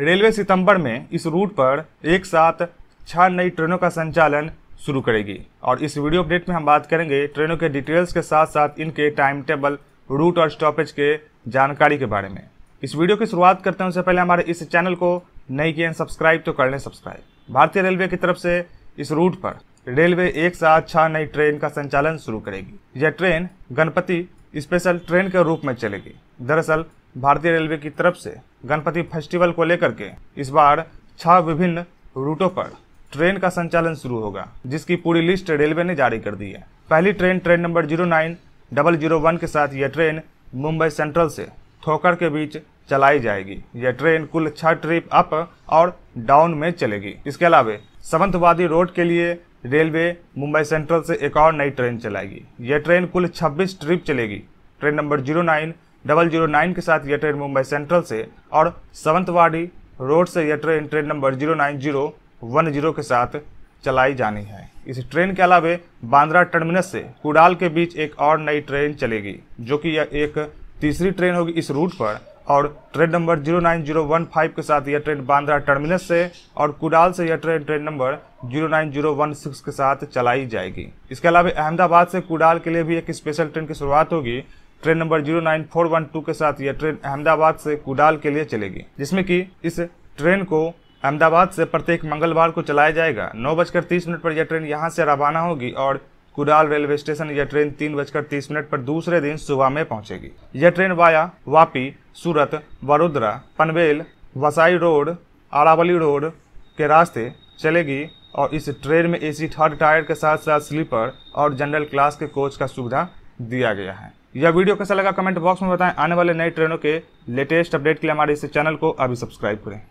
railway सितंबर में इस route पर एक साथ छह नई ट्रेनों का संचालन शुरू करेगी और इस वीडियो अपडेट में हम बात करेंगे ट्रेनों के डिटेल्स के साथ साथ इनके टाइम टेबल रूट और स्टॉपेज के जानकारी के बारे में इस वीडियो की शुरुआत करते हैं उससे पहले हमारे इस चैनल को नई किए सब्सक्राइब तो कर लें सब्सक्राइब भारतीय रेलवे की तरफ से इस रूट पर रेलवे एक साथ छह नई ट्रेन का संचालन शुरू करेगी यह ट्रेन गणपति स्पेशल ट्रेन के रूप में चलेगी दरअसल भारतीय रेलवे की तरफ से गणपति फेस्टिवल को लेकर के इस बार छह विभिन्न रूटों पर ट्रेन का संचालन शुरू होगा जिसकी पूरी लिस्ट रेलवे ने जारी कर दी है पहली train train number zero nine double zero one के साथ यह ट्रेन मुंबई सेंट्रल से थोकर के बीच चलाई जाएगी यह ट्रेन कुल छह ट्रिप अप और डाउन में चलेगी इसके अलावा संवंतवादी रोड के लिए रेलवे मुंबई सेंट्रल से एक और नई ट्रेन चलाएगी यह ट्रेन कुल छब्बीस ट्रिप चलेगी train number zero nine double zero nine के साथ यह ट्रेन मुंबई सेंट्रल से और सवंतवाड़ी रोड से यह train train number zero nine zero one zero के साथ चलाई जानी है इस ट्रेन के अलावे बांद्रा टर्मिनस से कुडाल के बीच एक और नई ट्रेन चलेगी जो कि यह एक तीसरी ट्रेन होगी इस रूट पर और train number zero zero nine one five के साथ यह ट्रेन बांद्रा टर्मिनस से और कुडाल से यह train train number zero zero nine one six के साथ चलाई जाएगी इसके अलावा अहमदाबाद से कुडाल के लिए भी एक स्पेशल ट्रेन की शुरुआत होगी ट्रेन नंबर 09412 के साथ यह ट्रेन अहमदाबाद से कुडाल के लिए चलेगी जिसमें कि इस ट्रेन को अहमदाबाद से प्रत्येक मंगलवार को चलाया जाएगा नौ बजकर तीस मिनट पर यह ट्रेन यहाँ से रवाना होगी और कुडाल रेलवे स्टेशन यह ट्रेन तीन बजकर तीस मिनट पर दूसरे दिन सुबह में पहुंचेगी यह train via Vapi Surat Vadodara Panvel Vasai road Aravali road के रास्ते चलेगी और इस ट्रेन में एसी थर्ड टायर के साथ साथ स्लीपर और जनरल क्लास के कोच का सुविधा दिया गया है यह वीडियो कैसा लगा कमेंट बॉक्स में बताएं आने वाले नई ट्रेनों के लेटेस्ट अपडेट के लिए हमारे इस चैनल को अभी सब्सक्राइब करें